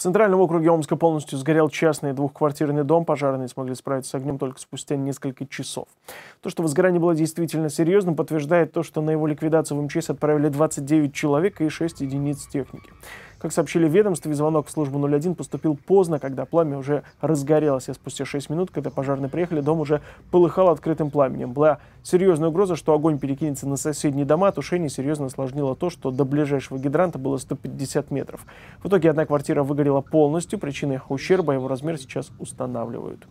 В центральном округе Омска полностью сгорел частный двухквартирный дом. Пожарные смогли справиться с огнем только спустя несколько часов. То, что возгорание было действительно серьезным, подтверждает то, что на его ликвидацию в МЧС отправили 29 человек и 6 единиц техники. Как сообщили в ведомстве, звонок в службу 01 поступил поздно, когда пламя уже разгорелось, а спустя 6 минут, когда пожарные приехали, дом уже полыхал открытым пламенем. Была серьезная угроза, что огонь перекинется на соседние дома, тушение серьезно осложнило то, что до ближайшего гидранта было 150 метров. В итоге одна квартира выгорела полностью, причины ущерба и его размер сейчас устанавливают.